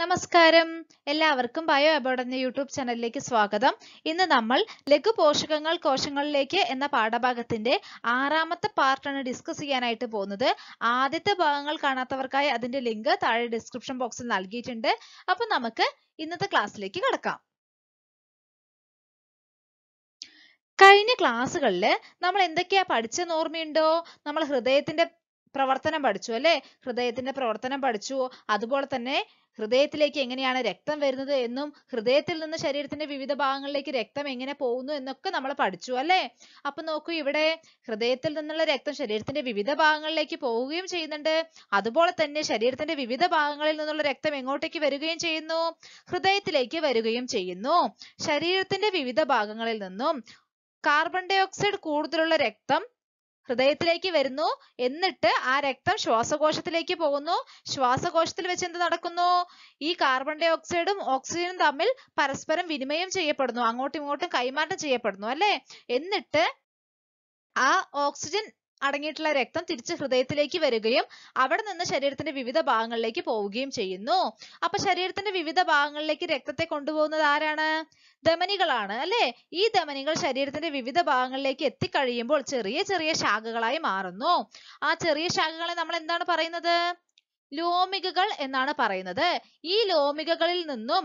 നമസ്കാരം എല്ലാവർക്കും bio aboard എന്ന യൂട്യൂബ് ചാനലിലേക്ക് സ്വാഗതം ഇന്ന് നമ്മൾ ലഘു പോഷകങ്ങൾ കോശങ്ങളിലേക്ക് എന്ന പാഠഭാഗത്തിന്റെ ആറാമത്തെ പാർട്ടാണ് ഡിസ്കസ് ചെയ്യാനായിട്ട് പോകുന്നത് ആദ്യത്തെ ഭാഗങ്ങൾ കാണാത്തവർക്കായി അതിന്റെ ലിങ്ക് താഴെ ഡിസ്ക്രിപ്ഷൻ ബോക്സിൽ നൽകിയിട്ടുണ്ട് അപ്പൊ നമുക്ക് ഇന്നത്തെ ക്ലാസ്സിലേക്ക് കടക്കാം കഴിഞ്ഞ ക്ലാസ്സുകളിൽ നമ്മൾ എന്തൊക്കെയാ പഠിച്ച ഓർമ്മയുണ്ടോ നമ്മൾ ഹൃദയത്തിന്റെ പ്രവർത്തനം പഠിച്ചു അല്ലെ ഹൃദയത്തിന്റെ പ്രവർത്തനം പഠിച്ചു അതുപോലെ തന്നെ ഹൃദയത്തിലേക്ക് എങ്ങനെയാണ് രക്തം വരുന്നത് എന്നും ഹൃദയത്തിൽ നിന്ന് ശരീരത്തിന്റെ വിവിധ ഭാഗങ്ങളിലേക്ക് രക്തം എങ്ങനെ പോകുന്നു എന്നൊക്കെ നമ്മൾ പഠിച്ചു അല്ലേ അപ്പൊ നോക്കൂ ഇവിടെ ഹൃദയത്തിൽ നിന്നുള്ള രക്തം ശരീരത്തിന്റെ വിവിധ ഭാഗങ്ങളിലേക്ക് പോവുകയും ചെയ്യുന്നുണ്ട് അതുപോലെ തന്നെ ശരീരത്തിന്റെ വിവിധ ഭാഗങ്ങളിൽ നിന്നുള്ള രക്തം എങ്ങോട്ടേക്ക് വരികയും ചെയ്യുന്നു ഹൃദയത്തിലേക്ക് വരികയും ചെയ്യുന്നു ശരീരത്തിന്റെ വിവിധ ഭാഗങ്ങളിൽ നിന്നും കാർബൺ ഡയോക്സൈഡ് കൂടുതലുള്ള രക്തം ഹൃദയത്തിലേക്ക് വരുന്നു എന്നിട്ട് ആ രക്തം ശ്വാസകോശത്തിലേക്ക് പോകുന്നു ശ്വാസകോശത്തിൽ വെച്ച് എന്ത് നടക്കുന്നു ഈ കാർബൺ ഡൈ ഓക്സൈഡും ഓക്സിജനും തമ്മിൽ പരസ്പരം വിനിമയം ചെയ്യപ്പെടുന്നു അങ്ങോട്ടും ഇങ്ങോട്ടും കൈമാറ്റം ചെയ്യപ്പെടുന്നു അല്ലെ എന്നിട്ട് ആ ഓക്സിജൻ അടങ്ങിയിട്ടുള്ള രക്തം തിരിച്ച് ഹൃദയത്തിലേക്ക് വരികയും അവിടെ നിന്ന് ശരീരത്തിന്റെ വിവിധ ഭാഗങ്ങളിലേക്ക് പോവുകയും ചെയ്യുന്നു അപ്പൊ ശരീരത്തിന്റെ വിവിധ ഭാഗങ്ങളിലേക്ക് രക്തത്തെ കൊണ്ടുപോകുന്നത് ആരാണ് ധമനികളാണ് അല്ലെ ഈ ധമനികൾ ശരീരത്തിന്റെ വിവിധ ഭാഗങ്ങളിലേക്ക് എത്തിക്കഴിയുമ്പോൾ ചെറിയ ചെറിയ ശാഖകളായി മാറുന്നു ആ ചെറിയ ശാഖകളെ നമ്മൾ എന്താണ് പറയുന്നത് ലോമികകൾ എന്നാണ് പറയുന്നത് ഈ ലോമികകളിൽ നിന്നും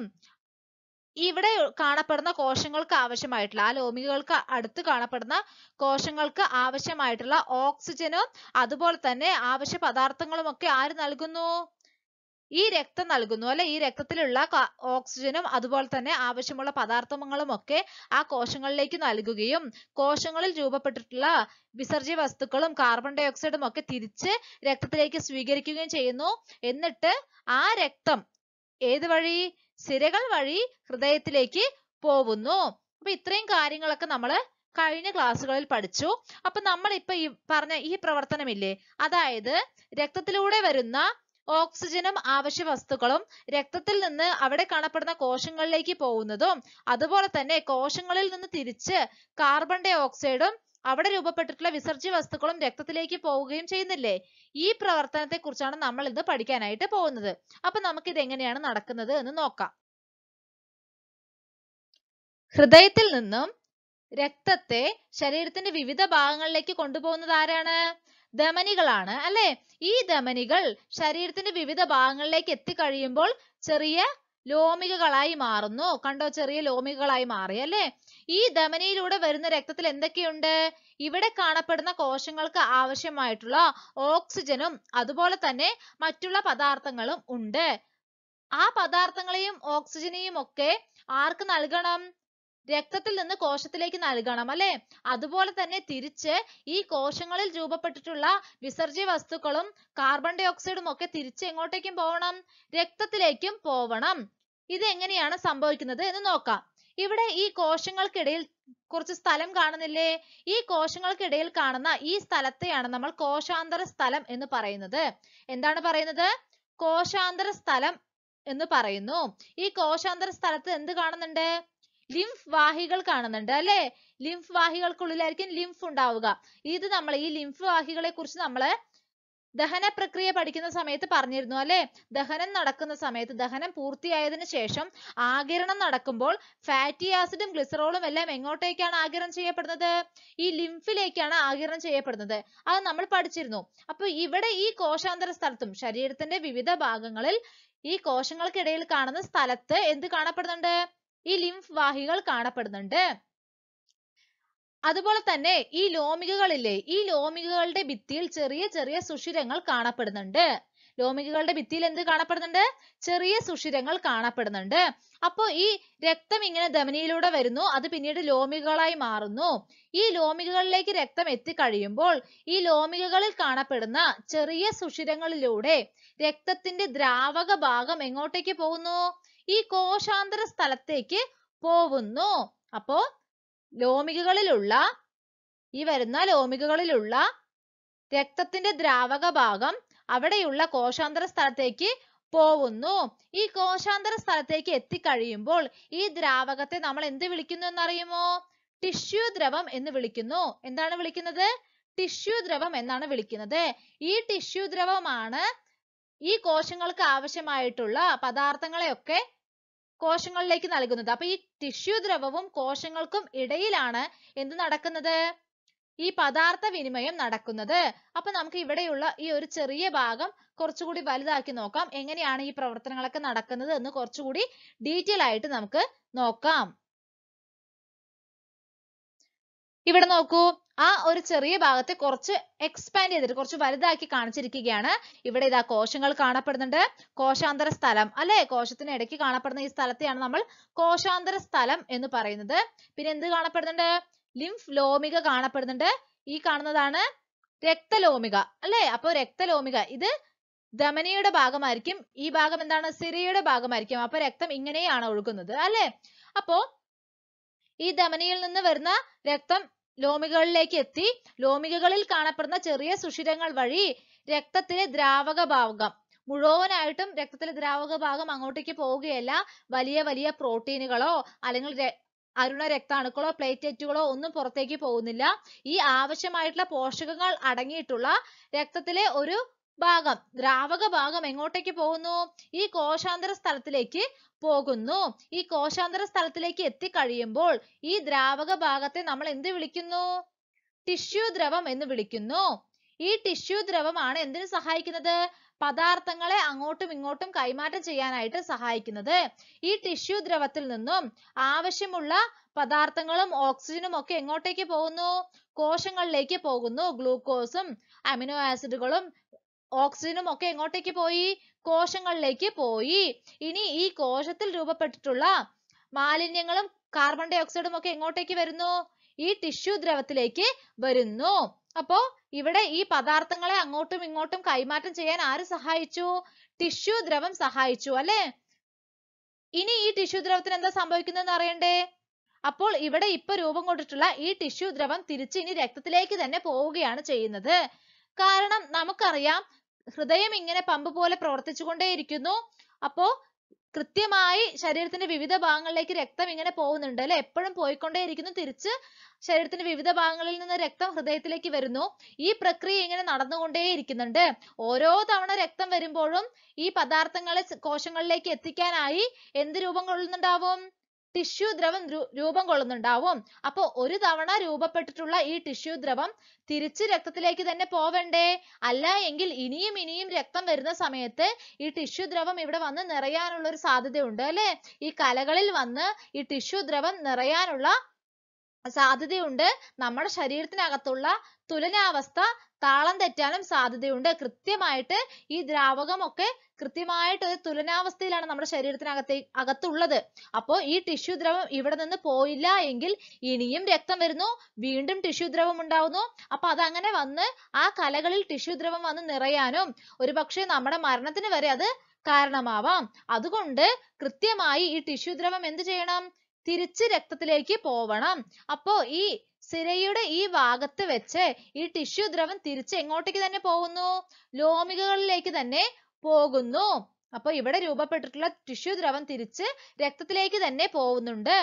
ഇവിടെ കാണപ്പെടുന്ന കോശങ്ങൾക്ക് ആവശ്യമായിട്ടുള്ള ആ ലോമികൾക്ക് അടുത്ത് കാണപ്പെടുന്ന കോശങ്ങൾക്ക് ആവശ്യമായിട്ടുള്ള ഓക്സിജനും അതുപോലെ തന്നെ ആവശ്യ പദാർത്ഥങ്ങളും ഒക്കെ ആര് നൽകുന്നു ഈ രക്തം നൽകുന്നു അല്ലെ ഈ രക്തത്തിലുള്ള ഓക്സിജനും അതുപോലെ തന്നെ ആവശ്യമുള്ള പദാർത്ഥങ്ങളും ഒക്കെ ആ കോശങ്ങളിലേക്ക് നൽകുകയും കോശങ്ങളിൽ രൂപപ്പെട്ടിട്ടുള്ള വിസർജ്യ വസ്തുക്കളും കാർബൺ ഡൈ ഒക്കെ തിരിച്ച് രക്തത്തിലേക്ക് സ്വീകരിക്കുകയും ചെയ്യുന്നു എന്നിട്ട് ആ രക്തം ഏത് വഴി സിരകൾ വഴി ഹൃദയത്തിലേക്ക് പോവുന്നു അപ്പൊ ഇത്രയും കാര്യങ്ങളൊക്കെ നമ്മൾ കഴിഞ്ഞ ക്ലാസ്സുകളിൽ പഠിച്ചു അപ്പൊ നമ്മൾ ഇപ്പൊ ഈ പറഞ്ഞ ഈ പ്രവർത്തനമില്ലേ അതായത് രക്തത്തിലൂടെ വരുന്ന ഓക്സിജനും ആവശ്യ വസ്തുക്കളും രക്തത്തിൽ നിന്ന് അവിടെ കാണപ്പെടുന്ന കോശങ്ങളിലേക്ക് പോകുന്നതും അതുപോലെ തന്നെ കോശങ്ങളിൽ നിന്ന് തിരിച്ച് കാർബൺ ഡൈ ഓക്സൈഡും അവിടെ രൂപപ്പെട്ടിട്ടുള്ള വിസർജ്യ വസ്തുക്കളും രക്തത്തിലേക്ക് പോവുകയും ചെയ്യുന്നില്ലേ ഈ പ്രവർത്തനത്തെ കുറിച്ചാണ് നമ്മൾ ഇന്ന് പഠിക്കാനായിട്ട് പോകുന്നത് അപ്പൊ ഇത് എങ്ങനെയാണ് നടക്കുന്നത് എന്ന് നോക്കാം ഹൃദയത്തിൽ നിന്നും രക്തത്തെ ശരീരത്തിന്റെ വിവിധ ഭാഗങ്ങളിലേക്ക് കൊണ്ടുപോകുന്നത് ആരാണ് ധമനികളാണ് അല്ലെ ഈ ധമനികൾ ശരീരത്തിന്റെ വിവിധ ഭാഗങ്ങളിലേക്ക് എത്തിക്കഴിയുമ്പോൾ ചെറിയ ലോമികകളായി മാറുന്നു കണ്ടോ ചെറിയ ലോമികകളായി മാറി അല്ലേ ഈ ധമനിയിലൂടെ വരുന്ന രക്തത്തിൽ എന്തൊക്കെയുണ്ട് ഇവിടെ കാണപ്പെടുന്ന കോശങ്ങൾക്ക് ആവശ്യമായിട്ടുള്ള ഓക്സിജനും അതുപോലെ തന്നെ മറ്റുള്ള പദാർത്ഥങ്ങളും ഉണ്ട് ആ പദാർത്ഥങ്ങളെയും ഓക്സിജനെയും ഒക്കെ ആർക്ക് നൽകണം രക്തത്തിൽ നിന്ന് കോശത്തിലേക്ക് നൽകണം അല്ലെ അതുപോലെ തന്നെ തിരിച്ച് ഈ കോശങ്ങളിൽ രൂപപ്പെട്ടിട്ടുള്ള വിസർജ്യ വസ്തുക്കളും കാർബൺ ഡൈ ഓക്സൈഡും ഒക്കെ തിരിച്ച് എങ്ങോട്ടേക്കും പോകണം രക്തത്തിലേക്കും പോവണം ഇത് എങ്ങനെയാണ് സംഭവിക്കുന്നത് എന്ന് നോക്കാം ഇവിടെ ഈ കോശങ്ങൾക്കിടയിൽ കുറച്ച് സ്ഥലം കാണുന്നില്ലേ ഈ കോശങ്ങൾക്കിടയിൽ കാണുന്ന ഈ സ്ഥലത്തെയാണ് നമ്മൾ കോശാന്തര സ്ഥലം എന്ന് പറയുന്നത് എന്താണ് പറയുന്നത് കോശാന്തര സ്ഥലം എന്ന് പറയുന്നു ഈ കോശാന്തര സ്ഥലത്ത് എന്ത് കാണുന്നുണ്ട് ലിംഫ് വാഹികൾ കാണുന്നുണ്ട് അല്ലെ ലിംഫ് വാഹികൾക്കുള്ളിലായിരിക്കും ലിംഫ് ഉണ്ടാവുക ഇത് നമ്മൾ ഈ ലിംഫ് വാഹികളെ കുറിച്ച് നമ്മൾ ദഹന പ്രക്രിയ പഠിക്കുന്ന സമയത്ത് പറഞ്ഞിരുന്നു അല്ലെ ദഹനം നടക്കുന്ന സമയത്ത് ദഹനം പൂർത്തിയായതിനു ശേഷം ആകിരണം നടക്കുമ്പോൾ ഫാറ്റി ആസിഡും ഗ്ലിസറോളും എല്ലാം എങ്ങോട്ടേക്കാണ് ആകിരണം ചെയ്യപ്പെടുന്നത് ഈ ലിംഫിലേക്കാണ് ആകിരണം ചെയ്യപ്പെടുന്നത് അത് നമ്മൾ പഠിച്ചിരുന്നു അപ്പൊ ഇവിടെ ഈ കോശാന്തര സ്ഥലത്തും ശരീരത്തിന്റെ വിവിധ ഭാഗങ്ങളിൽ ഈ കോശങ്ങൾക്കിടയിൽ കാണുന്ന സ്ഥലത്ത് എന്ത് കാണപ്പെടുന്നുണ്ട് ഈ ലിംഫ് വാഹികൾ കാണപ്പെടുന്നുണ്ട് അതുപോലെ തന്നെ ഈ ലോമികകളില്ലേ ഈ ലോമികകളുടെ ഭിത്തിയിൽ ചെറിയ ചെറിയ സുഷിരങ്ങൾ കാണപ്പെടുന്നുണ്ട് ലോമികകളുടെ ഭിത്തിയിൽ എന്ത് കാണപ്പെടുന്നുണ്ട് ചെറിയ സുഷിരങ്ങൾ കാണപ്പെടുന്നുണ്ട് അപ്പോൾ ഈ രക്തം ഇങ്ങനെ ധമനിയിലൂടെ വരുന്നു അത് പിന്നീട് ലോമികകളായി മാറുന്നു ഈ ലോമികകളിലേക്ക് രക്തം എത്തിക്കഴിയുമ്പോൾ ഈ ലോമികകളിൽ കാണപ്പെടുന്ന ചെറിയ സുഷിരങ്ങളിലൂടെ രക്തത്തിന്റെ ദ്രാവക ഭാഗം എങ്ങോട്ടേക്ക് പോകുന്നു ഈ കോശാന്തര സ്ഥലത്തേക്ക് പോവുന്നു അപ്പോ ലോമികകളിലുള്ള ഈ വരുന്ന ലോമികകളിലുള്ള രക്തത്തിന്റെ ദ്രാവക ഭാഗം അവിടെയുള്ള കോശാന്തര സ്ഥലത്തേക്ക് പോവുന്നു ഈ കോശാന്തര സ്ഥലത്തേക്ക് എത്തിക്കഴിയുമ്പോൾ ഈ ദ്രാവകത്തെ നമ്മൾ എന്ത് വിളിക്കുന്നു എന്നറിയുമോ ടിഷ്യൂ ദ്രവം എന്ന് വിളിക്കുന്നു എന്താണ് വിളിക്കുന്നത് ടിഷ്യൂ ദ്രവം എന്നാണ് വിളിക്കുന്നത് ഈ ടിഷ്യൂ ദ്രവമാണ് ഈ കോശങ്ങൾക്ക് ആവശ്യമായിട്ടുള്ള പദാർത്ഥങ്ങളെയൊക്കെ കോശങ്ങളിലേക്ക് നൽകുന്നത് അപ്പൊ ഈ ടിഷ്യൂ ദ്രവവും കോശങ്ങൾക്കും ഇടയിലാണ് എന്ത് നടക്കുന്നത് ഈ പദാർത്ഥ വിനിമയം നടക്കുന്നത് അപ്പൊ നമുക്ക് ഇവിടെയുള്ള ഈ ഒരു ചെറിയ ഭാഗം കുറച്ചുകൂടി വലുതാക്കി നോക്കാം എങ്ങനെയാണ് ഈ പ്രവർത്തനങ്ങളൊക്കെ നടക്കുന്നത് എന്ന് കുറച്ചുകൂടി ഡീറ്റെയിൽ ആയിട്ട് നമുക്ക് നോക്കാം ഇവിടെ നോക്കൂ ആ ഒരു ചെറിയ ഭാഗത്തെ കുറച്ച് എക്സ്പാൻഡ് ചെയ്തിട്ട് കുറച്ച് വലുതാക്കി കാണിച്ചിരിക്കുകയാണ് ഇവിടെ ഇതാ കോശങ്ങൾ കാണപ്പെടുന്നുണ്ട് കോശാന്തര സ്ഥലം അല്ലെ കോശത്തിന് ഇടയ്ക്ക് കാണപ്പെടുന്ന ഈ സ്ഥലത്തെയാണ് നമ്മൾ കോശാന്തര സ്ഥലം എന്ന് പറയുന്നത് പിന്നെ എന്ത് കാണപ്പെടുന്നുണ്ട് ലിംഫ് ലോമിക കാണപ്പെടുന്നുണ്ട് ഈ കാണുന്നതാണ് രക്തലോമിക അല്ലെ അപ്പൊ രക്തലോമിക ഇത് ധമനിയുടെ ഭാഗമായിരിക്കും ഈ ഭാഗം എന്താണ് സിരയുടെ ഭാഗമായിരിക്കും അപ്പൊ രക്തം ഇങ്ങനെയാണ് ഒഴുകുന്നത് അല്ലെ അപ്പോ ഈ ധമനിയിൽ നിന്ന് വരുന്ന രക്തം ലോമികളിലേക്ക് എത്തി ലോമികകളിൽ കാണപ്പെടുന്ന ചെറിയ സുഷിരങ്ങൾ വഴി രക്തത്തിലെ ദ്രാവക ഭാഗം മുഴുവനായിട്ടും രക്തത്തിലെ ദ്രാവക ഭാഗം അങ്ങോട്ടേക്ക് പോവുകയല്ല വലിയ വലിയ പ്രോട്ടീനുകളോ അല്ലെങ്കിൽ അരുണ രക്താണുക്കളോ പ്ലേറ്ററ്റുകളോ ഒന്നും പുറത്തേക്ക് പോകുന്നില്ല ഈ ആവശ്യമായിട്ടുള്ള പോഷകങ്ങൾ അടങ്ങിയിട്ടുള്ള രക്തത്തിലെ ഒരു ഭാഗം ദ്രാവക ഭാഗം എങ്ങോട്ടേക്ക് പോകുന്നു ഈ കോശാന്തര സ്ഥലത്തിലേക്ക് പോകുന്നു ഈ കോശാന്തര സ്ഥലത്തിലേക്ക് എത്തിക്കഴിയുമ്പോൾ ഈ ദ്രാവക ഭാഗത്തെ നമ്മൾ എന്ത് വിളിക്കുന്നു ടിഷ്യൂ ദ്രവം എന്ന് വിളിക്കുന്നു ഈ ടിഷ്യൂ ദ്രവമാണ് എന്തിനു സഹായിക്കുന്നത് പദാർത്ഥങ്ങളെ അങ്ങോട്ടും ഇങ്ങോട്ടും കൈമാറ്റം ചെയ്യാനായിട്ട് സഹായിക്കുന്നത് ഈ ടിഷ്യൂ ദ്രവത്തിൽ നിന്നും ആവശ്യമുള്ള പദാർത്ഥങ്ങളും ഓക്സിജനും ഒക്കെ എങ്ങോട്ടേക്ക് പോകുന്നു കോശങ്ങളിലേക്ക് പോകുന്നു ഗ്ലൂക്കോസും അമിനോ ആസിഡുകളും ഓക്സിജനും ഒക്കെ എങ്ങോട്ടേക്ക് പോയി? കോശങ്ങളിലേക്ക് പോയി. ഇനി ഈ കോശത്തിൽ രൂപപ്പെട്ടിട്ടുള്ള മാലിന്യങ്ങളും കാർബൺ ഡൈ ഓക്സൈഡും ഒക്കെ എങ്ങോട്ടേക്ക് വരുന്നു? ഈ ടിഷ്യൂ ദ്രവത്തിലേക്ക് വരുന്നു. അപ്പോ ഇവിടെ ഈ പദാർത്ഥങ്ങളെ അങ്ങോട്ടും ഇങ്ങോട്ടും കൈമാറ്റം ചെയ്യാൻ ആര് സഹായിച്ചു? ടിഷ്യൂ ദ്രവം സഹായിച്ചു അല്ലേ? ഇനി ഈ ടിഷ്യൂ ദ്രവത്തിന് എന്താ സംഭവിക്കുന്നതെന്ന് അറിയണ്ടേ? അപ്പോൾ ഇവിടെ ഇപ്പൊ രൂപം കൊണ്ടിട്ടുള്ള ഈ ടിഷ്യൂ ദ്രവം തിരിച്ച് ഇനി രക്തത്തിലേക്ക് തന്നെ പോവുകയാണ് ചെയ്യുന്നത്. കാരണം നമുക്കറിയാം ഹൃദയം ഇങ്ങനെ പമ്പ് പോലെ പ്രവർത്തിച്ചുകൊണ്ടേയിരിക്കുന്നു അപ്പോ കൃത്യമായി ശരീരത്തിന്റെ വിവിധ ഭാഗങ്ങളിലേക്ക് രക്തം ഇങ്ങനെ പോകുന്നുണ്ട് അല്ലെ എപ്പോഴും പോയിക്കൊണ്ടേയിരിക്കുന്നു തിരിച്ച് ശരീരത്തിന്റെ വിവിധ ഭാഗങ്ങളിൽ നിന്ന് രക്തം ഹൃദയത്തിലേക്ക് വരുന്നു ഈ പ്രക്രിയ ഇങ്ങനെ നടന്നുകൊണ്ടേയിരിക്കുന്നുണ്ട് ഓരോ തവണ രക്തം വരുമ്പോഴും ഈ പദാർത്ഥങ്ങളെ കോശങ്ങളിലേക്ക് എത്തിക്കാനായി എന്ത് രൂപം കൊള്ളുന്നുണ്ടാവും ടിഷ്യൂ ദ്രവം രൂപം കൊള്ളുന്നുണ്ടാവും അപ്പോ ഒരു തവണ രൂപപ്പെട്ടിട്ടുള്ള ഈ ടിഷ്യൂ ദ്രവം തിരിച്ച് രക്തത്തിലേക്ക് തന്നെ പോവണ്ടേ അല്ല എങ്കിൽ ഇനിയും ഇനിയും രക്തം വരുന്ന സമയത്ത് ഈ ടിഷ്യൂ ദ്രവം ഇവിടെ വന്ന് നിറയാനുള്ള ഒരു സാധ്യതയുണ്ട് അല്ലെ ഈ കലകളിൽ വന്ന് ഈ ടിഷ്യൂ ദ്രവം നിറയാനുള്ള സാധ്യതയുണ്ട് നമ്മുടെ ശരീരത്തിനകത്തുള്ള തുലനാവസ്ഥ താളം തെറ്റാനും സാധ്യതയുണ്ട്. കൃത്യമായിട്ട് ഈ ദ്രാവകമൊക്കെ കൃത്യമായിട്ട് ഒരു തുലനാവസ്ഥയിലാണ് നമ്മുടെ ശരീരത്തിനകത്തെ അകത്തുള്ളത്. അപ്പോ ഈ ടിഷ്യൂ ദ്രവം ഇവിടെ നിന്ന് പോയില്ല എങ്കിൽ ഇനിയും രക്തം വരുന്നു. വീണ്ടും ടിഷ്യൂ ദ്രവം ഉണ്ടാവുന്നു. അപ്പൊ അതങ്ങനെ വന്ന് ആ കലകളിൽ ടിഷ്യൂ ദ്രവം വന്ന് നിറയാനും ഒരുപക്ഷേ നമ്മുടെ മരണത്തിന് വരെ അത് കാരണമാവാം. അതുകൊണ്ട് കൃത്യമായി ഈ ടിഷ്യൂ ദ്രവം എന്ത് ചെയ്യണം തിരിച്ച് രക്തത്തിലേക്ക് പോവണം അപ്പോ ഈ സിരയുടെ ഈ ഭാഗത്ത് വെച്ച് ഈ ടിഷ്യൂ ദ്രവം തിരിച്ച് എങ്ങോട്ടേക്ക് തന്നെ പോകുന്നു ലോമികകളിലേക്ക് തന്നെ പോകുന്നു അപ്പൊ ഇവിടെ രൂപപ്പെട്ടിട്ടുള്ള ടിഷ്യൂ ദ്രവം തിരിച്ച് രക്തത്തിലേക്ക് തന്നെ പോകുന്നുണ്ട്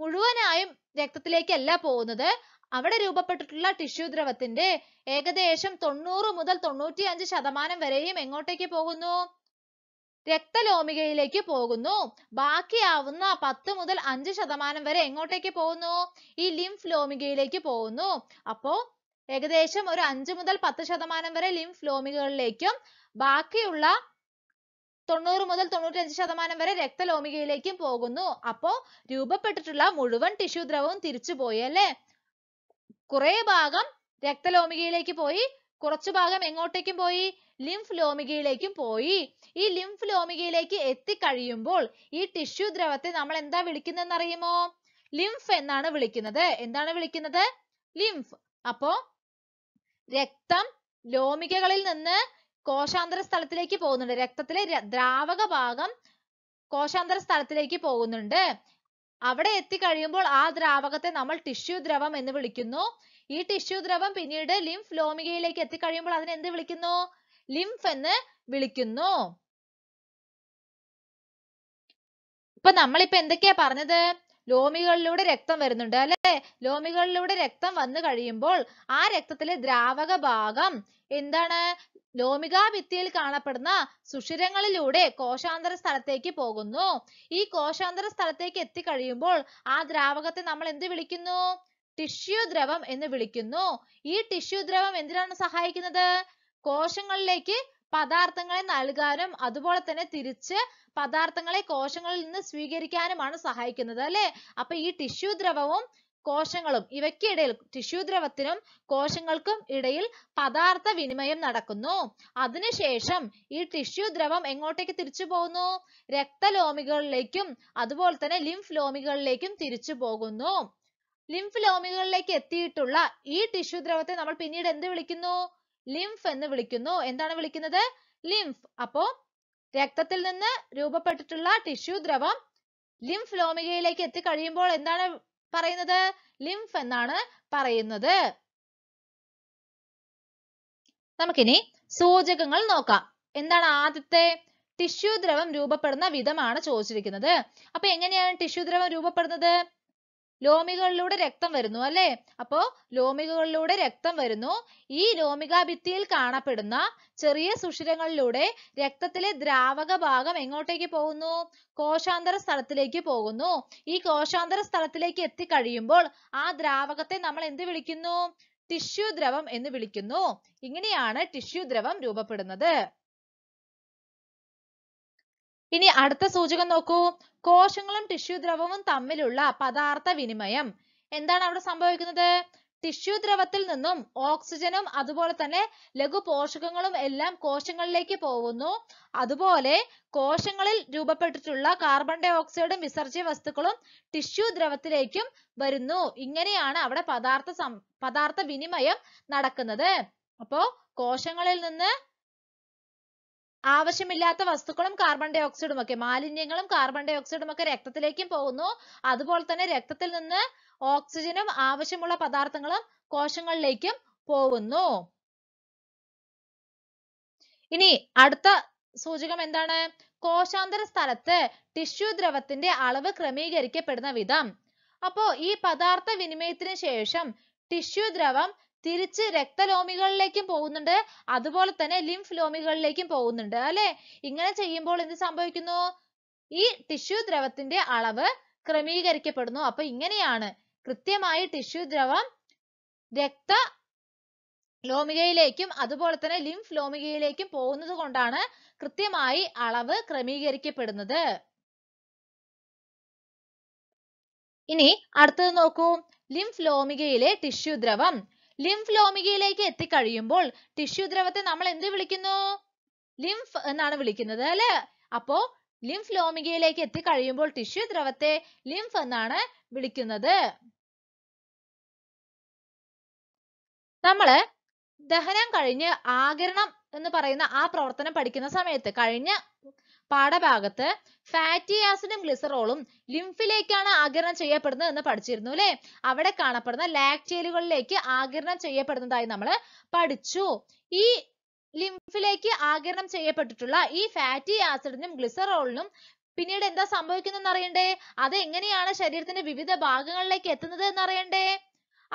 മുഴുവനായും രക്തത്തിലേക്കല്ല പോകുന്നത് അവിടെ രൂപപ്പെട്ടിട്ടുള്ള ടിഷ്യൂ ദ്രവത്തിന്റെ ഏകദേശം തൊണ്ണൂറ് മുതൽ അഞ്ച് ശതമാനം വരെയും എങ്ങോട്ടേക്ക് പോകുന്നു രക്തലോമികയിലേക്ക് പോകുന്നു. ബാക്കിയാവുന്ന പത്ത് മുതൽ അഞ്ച് ശതമാനം വരെ എങ്ങോട്ടേക്ക് പോകുന്നു? ഈ ലിംഫ് ലോമികയിലേക്ക് പോകുന്നു. അപ്പോ ഏകദേശം ഒരു അഞ്ച് മുതൽ പത്ത് ശതമാനം വരെ ലിംഫ് ലോമികകളിലേക്കും ബാക്കിയുള്ള തൊണ്ണൂറ് മുതൽ തൊണ്ണൂറ്റഞ്ച് ശതമാനം വരെ രക്തലോമികയിലേക്കും പോകുന്നു. അപ്പോ രൂപപ്പെട്ടിട്ടുള്ള മുഴുവൻ ടിഷ്യൂ ദ്രവവും പോയി അല്ലേ? കുറേ ഭാഗം രക്തലോമികയിലേക്ക് പോയി കുറച്ചു ഭാഗം എങ്ങോട്ടേക്കും പോയി ലിംഫ് ലോമികയിലേക്കും പോയി ഈ ലിംഫ് ലോമികയിലേക്ക് എത്തിക്കഴിയുമ്പോൾ ഈ ടിഷ്യൂ ദ്രവത്തെ നമ്മൾ എന്താ വിളിക്കുന്നതെന്ന് അറിയുമോ ലിംഫ് എന്നാണ് വിളിക്കുന്നത് എന്താണ് വിളിക്കുന്നത് ലിംഫ് അപ്പോ രക്തം ലോമികകളിൽ നിന്ന് കോശാന്തര സ്ഥലത്തിലേക്ക് പോകുന്നുണ്ട് രക്തത്തിലെ ദ്രാവക ഭാഗം കോശാന്തര സ്ഥലത്തിലേക്ക് പോകുന്നുണ്ട് അവിടെ എത്തിക്കഴിയുമ്പോൾ ആ ദ്രാവകത്തെ നമ്മൾ ടിഷ്യൂ ദ്രവം എന്ന് വിളിക്കുന്നു ഈ ടിഷ്യൂ ദ്രവം പിന്നീട് ലിംഫ് ലോമികയിലേക്ക് എത്തിക്കഴിയുമ്പോൾ അതിനെ എന്ത് വിളിക്കുന്നു ലിംഫ് എന്ന് വിളിക്കുന്നു ഇപ്പൊ നമ്മളിപ്പോ എന്തൊക്കെയാ പറഞ്ഞത് ലോമികളിലൂടെ രക്തം വരുന്നുണ്ട് അല്ലെ ലോമികളിലൂടെ രക്തം വന്നു കഴിയുമ്പോൾ ആ രക്തത്തിലെ ദ്രാവക ഭാഗം എന്താണ് ലോമികാഭിത്തിയിൽ കാണപ്പെടുന്ന സുഷിരങ്ങളിലൂടെ കോശാന്തര സ്ഥലത്തേക്ക് പോകുന്നു ഈ കോശാന്തര സ്ഥലത്തേക്ക് എത്തിക്കഴിയുമ്പോൾ ആ ദ്രാവകത്തെ നമ്മൾ എന്ത് വിളിക്കുന്നു ടിഷ്യൂ ദ്രവം എന്ന് വിളിക്കുന്നു ഈ ടിഷ്യൂ ദ്രവം എന്തിനാണ് സഹായിക്കുന്നത് കോശങ്ങളിലേക്ക് പദാർത്ഥങ്ങളെ നൽകാനും അതുപോലെ തന്നെ തിരിച്ച് പദാർത്ഥങ്ങളെ കോശങ്ങളിൽ നിന്ന് സ്വീകരിക്കാനുമാണ് സഹായിക്കുന്നത് അല്ലേ? അപ്പൊ ഈ ടിഷ്യു ദ്രവവും കോശങ്ങളും ഇവയ്ക്കിടയിൽ ടിഷ്യു ദ്രവത്തിനും കോശങ്ങൾക്കും ഇടയിൽ പദാർത്ഥ വിനിമയം നടക്കുന്നു. അതിനുശേഷം ഈ ടിഷ്യു ദ്രവം എങ്ങോട്ടേക്ക് തിരിച്ചു പോകുന്നു? രക്തലോമികളിലേക്കും അതുപോലെ തന്നെ ലിംഫ് ലോമികളിലേക്കും തിരിച്ചു പോകുന്നു. ലിംഫ് ലോമികളിലേക്ക് എത്തിയിട്ടുള്ള ഈ ടിഷ്യു ദ്രവത്തെ നമ്മൾ പിന്നീട് എന്ത് വിളിക്കുന്നു? ലിംഫ് എന്ന് വിളിക്കുന്നു എന്താണ് വിളിക്കുന്നത് ലിംഫ് അപ്പോ രക്തത്തിൽ നിന്ന് രൂപപ്പെട്ടിട്ടുള്ള ടിഷ്യു ദ്രവം ലിംഫ് ലോമികയിലേക്ക് എത്തിക്കഴിയുമ്പോൾ എന്താണ് പറയുന്നത് ലിംഫ് എന്നാണ് പറയുന്നത് നമുക്കിനി സൂചകങ്ങൾ നോക്കാം എന്താണ് ആദ്യത്തെ ടിഷ്യു ദ്രവം രൂപപ്പെടുന്ന വിധമാണ് ചോദിച്ചിരിക്കുന്നത് അപ്പൊ എങ്ങനെയാണ് ടിഷ്യു ദ്രവം രൂപപ്പെടുന്നത് ലോമികളിലൂടെ രക്തം വരുന്നു അല്ലേ അപ്പോ ലോമികളിലൂടെ രക്തം വരുന്നു ഈ ലോമികാഭിത്തിയിൽ കാണപ്പെടുന്ന ചെറിയ സുഷിരങ്ങളിലൂടെ രക്തത്തിലെ ദ്രാവക ഭാഗം എങ്ങോട്ടേക്ക് പോകുന്നു കോശാന്തര സ്ഥലത്തിലേക്ക് പോകുന്നു ഈ കോശാന്തര സ്ഥലത്തിലേക്ക് എത്തിക്കഴിയുമ്പോൾ ആ ദ്രാവകത്തെ നമ്മൾ എന്ത് വിളിക്കുന്നു ടിഷ്യു ദ്രവം എന്ന് വിളിക്കുന്നു ഇങ്ങനെയാണ് ടിഷ്യു ദ്രവം രൂപപ്പെടുന്നത് ഇനി അടുത്ത സൂചകം നോക്കൂ കോശങ്ങളും ടിഷ്യൂ ദ്രവവും തമ്മിലുള്ള പദാർത്ഥ വിനിമയം എന്താണ് അവിടെ സംഭവിക്കുന്നത് ടിഷ്യൂ ദ്രവത്തിൽ നിന്നും ഓക്സിജനും അതുപോലെ തന്നെ ലഘു പോഷകങ്ങളും എല്ലാം കോശങ്ങളിലേക്ക് പോകുന്നു അതുപോലെ കോശങ്ങളിൽ രൂപപ്പെട്ടിട്ടുള്ള കാർബൺ ഡൈ ഓക്സൈഡും വിസർജ്യ വസ്തുക്കളും ടിഷ്യൂ ദ്രവത്തിലേക്കും വരുന്നു ഇങ്ങനെയാണ് അവിടെ പദാർത്ഥ പദാർത്ഥ വിനിമയം നടക്കുന്നത് അപ്പോ കോശങ്ങളിൽ നിന്ന് ആവശ്യമില്ലാത്ത വസ്തുക്കളും കാർബൺ ഡൈ ഓക്സൈഡും ഒക്കെ മാലിന്യങ്ങളും കാർബൺ ഡൈ ഓക്സൈഡും ഒക്കെ രക്തത്തിലേക്കും പോകുന്നു അതുപോലെ തന്നെ രക്തത്തിൽ നിന്ന് ഓക്സിജനും ആവശ്യമുള്ള പദാർത്ഥങ്ങളും കോശങ്ങളിലേക്കും പോകുന്നു ഇനി അടുത്ത സൂചകം എന്താണ് കോശാന്തര സ്ഥലത്ത് ടിഷ്യൂ ദ്രവത്തിന്റെ അളവ് ക്രമീകരിക്കപ്പെടുന്ന വിധം അപ്പോ ഈ പദാർത്ഥ വിനിമയത്തിന് ശേഷം ടിഷ്യു ദ്രവം തിരിച്ച് രക്തലോമികളിലേക്കും പോകുന്നുണ്ട് അതുപോലെ തന്നെ ലിംഫ് ലോമികളിലേക്കും പോകുന്നുണ്ട് അല്ലെ ഇങ്ങനെ ചെയ്യുമ്പോൾ എന്ത് സംഭവിക്കുന്നു ഈ ടിഷ്യൂ ദ്രവത്തിന്റെ അളവ് ക്രമീകരിക്കപ്പെടുന്നു അപ്പൊ ഇങ്ങനെയാണ് കൃത്യമായി ടിഷ്യൂ ദ്രവം രക്ത ലോമികയിലേക്കും അതുപോലെ തന്നെ ലിംഫ് ലോമികയിലേക്കും പോകുന്നത് കൊണ്ടാണ് കൃത്യമായി അളവ് ക്രമീകരിക്കപ്പെടുന്നത് ഇനി അടുത്തത് നോക്കൂ ലിംഫ് ലോമികയിലെ ടിഷ്യൂ ദ്രവം ലിംഫ് ലോമികയിലേക്ക് എത്തിക്കഴിയുമ്പോൾ ടിഷ്യൂ ദ്രവത്തെ നമ്മൾ എന്ത് വിളിക്കുന്നു ലിംഫ് എന്നാണ് വിളിക്കുന്നത് അല്ലെ അപ്പോ ലിംഫ് ലോമികയിലേക്ക് എത്തിക്കഴിയുമ്പോൾ ടിഷ്യൂ ദ്രവത്തെ ലിംഫ് എന്നാണ് വിളിക്കുന്നത് നമ്മള് ദഹനം കഴിഞ്ഞ് ആഗിരണം എന്ന് പറയുന്ന ആ പ്രവർത്തനം പഠിക്കുന്ന സമയത്ത് കഴിഞ്ഞ പാഠഭാഗത്ത് ഫാറ്റി ആസിഡും ഗ്ലിസറോളും ലിംഫിലേക്കാണ് ആകിരണം ചെയ്യപ്പെടുന്നത് എന്ന് പഠിച്ചിരുന്നു അല്ലെ അവിടെ കാണപ്പെടുന്ന ലാക്ടേലുകളിലേക്ക് ആകിരണം ചെയ്യപ്പെടുന്നതായി നമ്മൾ പഠിച്ചു ഈ ലിംഫിലേക്ക് ആകിരണം ചെയ്യപ്പെട്ടിട്ടുള്ള ഈ ഫാറ്റി ആസിഡിനും ഗ്ലിസറോളിനും പിന്നീട് എന്താ സംഭവിക്കുന്നത് അറിയണ്ടേ അത് എങ്ങനെയാണ് ശരീരത്തിന്റെ വിവിധ ഭാഗങ്ങളിലേക്ക് എത്തുന്നത് എന്ന് അറിയണ്ടേ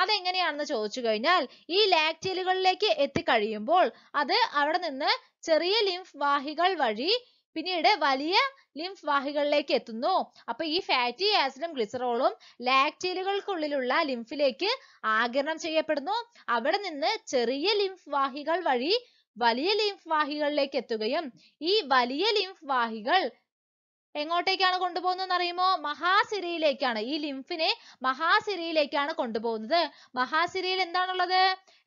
അതെങ്ങനെയാണെന്ന് ചോദിച്ചു കഴിഞ്ഞാൽ ഈ ലാക്ടേലുകളിലേക്ക് എത്തിക്കഴിയുമ്പോൾ അത് അവിടെ നിന്ന് ചെറിയ ലിംഫ് വാഹികൾ വഴി പിന്നീട് വലിയ ലിംഫ് വാഹികളിലേക്ക് എത്തുന്നു അപ്പൊ ഈ ഫാറ്റി ആസിഡും ഗ്ലിസറോളും ലാക്ടീലുകൾക്കുള്ളിലുള്ള ലിംഫിലേക്ക് ആഗിരണം ചെയ്യപ്പെടുന്നു അവിടെ നിന്ന് ചെറിയ ലിംഫ് വാഹികൾ വഴി വലിയ ലിംഫ് വാഹികളിലേക്ക് എത്തുകയും ഈ വലിയ ലിംഫ് വാഹികൾ എങ്ങോട്ടേക്കാണ് കൊണ്ടുപോകുന്നത് അറിയുമോ മഹാസിരിയിലേക്കാണ് ഈ ലിംഫിനെ മഹാസിരിയിലേക്കാണ് കൊണ്ടുപോകുന്നത് മഹാസിരിയിൽ എന്താണുള്ളത്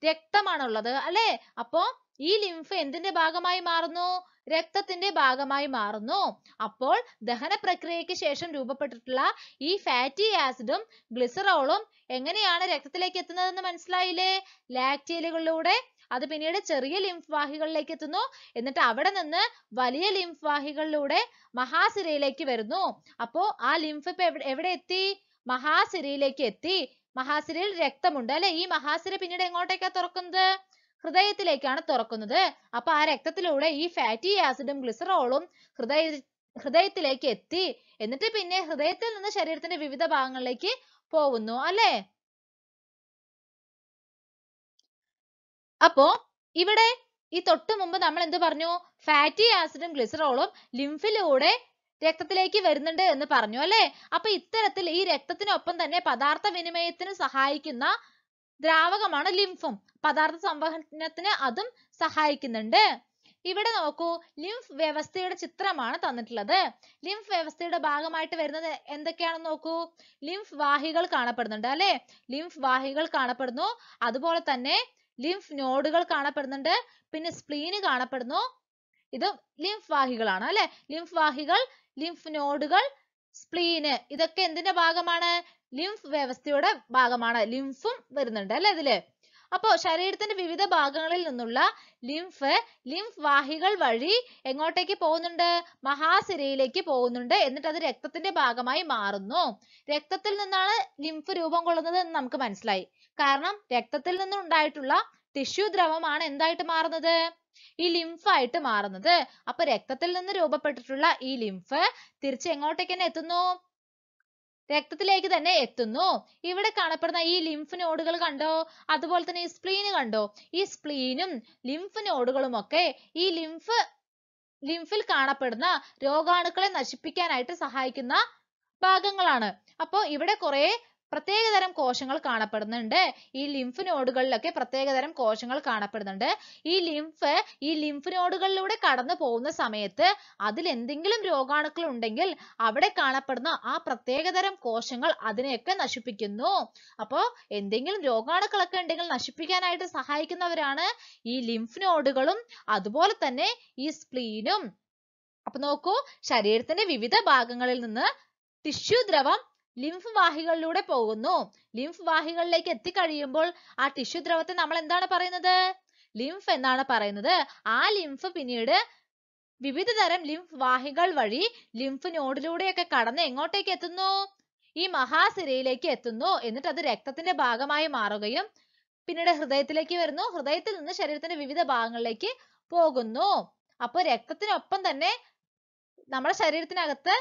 രക്തമാണുള്ളത് അല്ലെ അപ്പോ ഈ ലിംഫ് എന്തിന്റെ ഭാഗമായി മാറുന്നു രക്തത്തിന്റെ ഭാഗമായി മാറുന്നു. അപ്പോൾ ദഹന പ്രക്രിയയ്ക്ക് ശേഷം രൂപപ്പെട്ടിട്ടുള്ള ഈ ഫാറ്റി ആസിഡും ഗ്ലിസറോളും എങ്ങനെയാണ് രക്തത്തിലേക്ക് എത്തുന്നതെന്ന് മനസ്സിലായില്ലേ? ലാക്ടീലുകളിലൂടെ അത് പിന്നീട് ചെറിയ lymph വാഹികളിലേക്ക് എത്തുന്നു. എന്നിട്ട് അവിടെ നിന്ന് വലിയ lymph വാഹികളിലൂടെ മഹാസിരയിലേക്ക് വരുന്നു. അപ്പോ ആ ലിംഫ് ഇപ്പോ എവിടെ എത്തി? മഹാസിരയിലേക്ക് എത്തി. മഹാസിരയിൽ രക്തമുണ്ട് അല്ലെ? ഈ മഹാസിര പിന്നീട് എങ്ങോട്ടേക്കാ തുറക്കുന്നത്? ഹൃദയത്തിലേക്കാണ് തുറക്കുന്നത് അപ്പൊ ആ രക്തത്തിലൂടെ ഈ ഫാറ്റി ആസിഡും ഗ്ലിസറോളും ഹൃദയ ഹൃദയത്തിലേക്ക് എത്തി എന്നിട്ട് പിന്നെ ഹൃദയത്തിൽ നിന്ന് ശരീരത്തിന്റെ വിവിധ ഭാഗങ്ങളിലേക്ക് പോകുന്നു അല്ലെ അപ്പോ ഇവിടെ ഈ തൊട്ട് മുമ്പ് നമ്മൾ എന്ത് പറഞ്ഞു ഫാറ്റി ആസിഡും ഗ്ലിസറോളും ലിംഫിലൂടെ രക്തത്തിലേക്ക് വരുന്നുണ്ട് എന്ന് പറഞ്ഞു അല്ലെ അപ്പൊ ഇത്തരത്തിൽ ഈ രക്തത്തിനൊപ്പം തന്നെ പദാർത്ഥ വിനിമയത്തിന് സഹായിക്കുന്ന ദ്രാവകമാണ് ലിംഫും പദാർത്ഥ സംവഹനത്തിന് അതും സഹായിക്കുന്നുണ്ട് ഇവിടെ നോക്കൂ ലിംഫ് വ്യവസ്ഥയുടെ ചിത്രമാണ് തന്നിട്ടുള്ളത് ലിംഫ് വ്യവസ്ഥയുടെ ഭാഗമായിട്ട് വരുന്നത് എന്തൊക്കെയാണെന്ന് നോക്കൂ ലിംഫ് വാഹികൾ കാണപ്പെടുന്നുണ്ട് അല്ലെ ലിംഫ് വാഹികൾ കാണപ്പെടുന്നു അതുപോലെ തന്നെ ലിംഫ് നോഡുകൾ കാണപ്പെടുന്നുണ്ട് പിന്നെ സ്പ്ലീന് കാണപ്പെടുന്നു ഇത് ലിംഫ് വാഹികളാണ് അല്ലെ ലിംഫ് വാഹികൾ ലിംഫ് നോഡുകൾ സ്പ്ലീന് ഇതൊക്കെ എന്തിന്റെ ഭാഗമാണ് ലിംഫ് വ്യവസ്ഥയുടെ ഭാഗമാണ് ലിംഫും വരുന്നുണ്ട് അല്ലെ ഇതില് അപ്പോ ശരീരത്തിന്റെ വിവിധ ഭാഗങ്ങളിൽ നിന്നുള്ള ലിംഫ് ലിംഫ് വാഹികൾ വഴി എങ്ങോട്ടേക്ക് പോകുന്നുണ്ട് മഹാസിരയിലേക്ക് പോകുന്നുണ്ട് എന്നിട്ട് അത് രക്തത്തിന്റെ ഭാഗമായി മാറുന്നു രക്തത്തിൽ നിന്നാണ് ലിംഫ് രൂപം കൊള്ളുന്നത് എന്ന് നമുക്ക് മനസ്സിലായി കാരണം രക്തത്തിൽ നിന്നുണ്ടായിട്ടുള്ള ടിഷ്യൂ ദ്രവമാണ് എന്തായിട്ട് മാറുന്നത് ഈ ലിംഫായിട്ട് മാറുന്നത് അപ്പൊ രക്തത്തിൽ നിന്ന് രൂപപ്പെട്ടിട്ടുള്ള ഈ ലിംഫ് തിരിച്ച് എങ്ങോട്ടേക്ക് തന്നെ എത്തുന്നു രക്തത്തിലേക്ക് തന്നെ എത്തുന്നു ഇവിടെ കാണപ്പെടുന്ന ഈ ലിംഫ് നോഡുകൾ കണ്ടോ അതുപോലെ തന്നെ ഈ സ്പ്ലീൻ കണ്ടോ ഈ സ്പ്ലീനും ലിംഫ് നോഡുകളും ഒക്കെ ഈ ലിംഫ് ലിംഫിൽ കാണപ്പെടുന്ന രോഗാണുക്കളെ നശിപ്പിക്കാനായിട്ട് സഹായിക്കുന്ന ഭാഗങ്ങളാണ്. അപ്പോ ഇവിടെ കുറേ പ്രത്യേകതരം കോശങ്ങൾ കാണപ്പെടുന്നുണ്ട് ഈ ലിംഫ് നോഡുകളിലൊക്കെ പ്രത്യേകതരം കോശങ്ങൾ കാണപ്പെടുന്നുണ്ട് ഈ ലിംഫ് ഈ ലിംഫ് നോഡുകളിലൂടെ കടന്നു പോകുന്ന സമയത്ത് അതിൽ എന്തെങ്കിലും രോഗാണുക്കൾ ഉണ്ടെങ്കിൽ അവിടെ കാണപ്പെടുന്ന ആ പ്രത്യേകതരം കോശങ്ങൾ അതിനെയൊക്കെ നശിപ്പിക്കുന്നു അപ്പോൾ എന്തെങ്കിലും രോഗാണുക്കളൊക്കെ ഉണ്ടെങ്കിൽ നശിപ്പിക്കാനായിട്ട് സഹായിക്കുന്നവരാണ് ഈ ലിംഫ് നോഡുകളും അതുപോലെ തന്നെ ഈ സ്പ്ലീനും അപ്പൊ നോക്കൂ ശരീരത്തിന്റെ വിവിധ ഭാഗങ്ങളിൽ നിന്ന് ടിഷ്യു ദ്രവം ലിംഫ് വാഹികളിലൂടെ പോകുന്നു ലിംഫ് വാഹികളിലേക്ക് എത്തിക്കഴിയുമ്പോൾ ആ ടിഷ്യൂ ദ്രവത്തെ നമ്മൾ എന്താണ് പറയുന്നത് ലിംഫ് എന്നാണ് പറയുന്നത് ആ ലിംഫ് പിന്നീട് വിവിധ തരം ലിംഫ് വാഹികൾ വഴി ലിംഫ് നോഡിലൂടെയൊക്കെ കടന്ന് എങ്ങോട്ടേക്ക് എത്തുന്നു ഈ മഹാസിരയിലേക്ക് എത്തുന്നു എന്നിട്ട് അത് രക്തത്തിന്റെ ഭാഗമായി മാറുകയും പിന്നീട് ഹൃദയത്തിലേക്ക് വരുന്നു ഹൃദയത്തിൽ നിന്ന് ശരീരത്തിന്റെ വിവിധ ഭാഗങ്ങളിലേക്ക് പോകുന്നു അപ്പോൾ രക്തത്തിനൊപ്പം തന്നെ നമ്മുടെ ശരീരത്തിനകത്ത്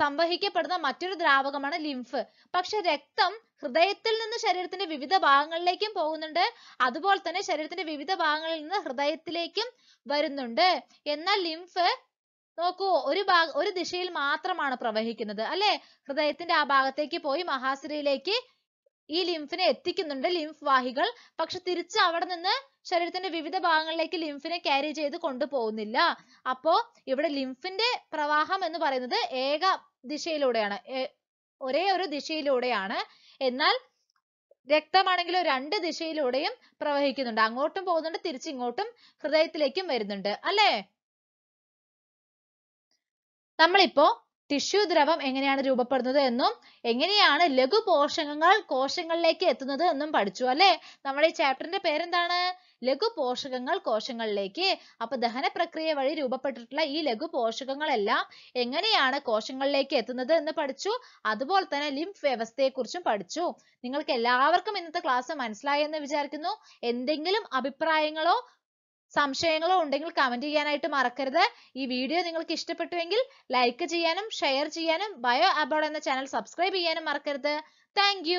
സംവഹിക്കപ്പെടുന്ന മറ്റൊരു ദ്രാവകമാണ് ലിംഫ് പക്ഷെ രക്തം ഹൃദയത്തിൽ നിന്ന് ശരീരത്തിന്റെ വിവിധ ഭാഗങ്ങളിലേക്കും പോകുന്നുണ്ട് അതുപോലെ തന്നെ ശരീരത്തിന്റെ വിവിധ ഭാഗങ്ങളിൽ നിന്ന് ഹൃദയത്തിലേക്കും വരുന്നുണ്ട് എന്നാൽ ലിംഫ് നോക്കൂ ഒരു ഭാഗ ഒരു ദിശയിൽ മാത്രമാണ് പ്രവഹിക്കുന്നത് അല്ലെ ഹൃദയത്തിന്റെ ആ ഭാഗത്തേക്ക് പോയി മഹാസിരയിലേക്ക് ഈ ലിംഫിനെ എത്തിക്കുന്നുണ്ട് ലിംഫ് വാഹികൾ പക്ഷെ തിരിച്ച് അവിടെ നിന്ന് ശരീരത്തിന്റെ വിവിധ ഭാഗങ്ങളിലേക്ക് ലിംഫിനെ ക്യാരി ചെയ്ത് കൊണ്ടുപോകുന്നില്ല അപ്പോ ഇവിടെ ലിംഫിന്റെ പ്രവാഹം എന്ന് പറയുന്നത് ഏക ദിശയിലൂടെയാണ് ഒരേ ഒരു ദിശയിലൂടെയാണ് എന്നാൽ രക്തമാണെങ്കിലും രണ്ട് ദിശയിലൂടെയും പ്രവഹിക്കുന്നുണ്ട് അങ്ങോട്ടും പോകുന്നുണ്ട് തിരിച്ചിങ്ങോട്ടും ഹൃദയത്തിലേക്കും വരുന്നുണ്ട് അല്ലേ നമ്മളിപ്പോ ടിഷ്യൂ ദ്രവം എങ്ങനെയാണ് രൂപപ്പെടുന്നത് എന്നും എങ്ങനെയാണ് ലഘു പോഷകങ്ങൾ കോശങ്ങളിലേക്ക് എത്തുന്നത് എന്നും പഠിച്ചു അല്ലെ നമ്മുടെ ഈ ചാപ്റ്ററിന്റെ പേരെന്താണ് ലഘു പോഷകങ്ങൾ കോശങ്ങളിലേക്ക് അപ്പൊ ദഹന പ്രക്രിയ വഴി രൂപപ്പെട്ടിട്ടുള്ള ഈ ലഘു പോഷകങ്ങളെല്ലാം എങ്ങനെയാണ് കോശങ്ങളിലേക്ക് എത്തുന്നത് എന്ന് പഠിച്ചു അതുപോലെ തന്നെ ലിംഫ് കുറിച്ചും പഠിച്ചു നിങ്ങൾക്ക് എല്ലാവർക്കും ഇന്നത്തെ ക്ലാസ് മനസ്സിലായി എന്ന് വിചാരിക്കുന്നു എന്തെങ്കിലും അഭിപ്രായങ്ങളോ സംശയങ്ങളോ ഉണ്ടെങ്കിൽ കമന്റ് ചെയ്യാനായിട്ട് മറക്കരുത് ഈ വീഡിയോ നിങ്ങൾക്ക് ഇഷ്ടപ്പെട്ടുവെങ്കിൽ ലൈക്ക് ചെയ്യാനും ഷെയർ ചെയ്യാനും ബയോ അബോർഡ് എന്ന ചാനൽ സബ്സ്ക്രൈബ് ചെയ്യാനും മറക്കരുത് താങ്ക്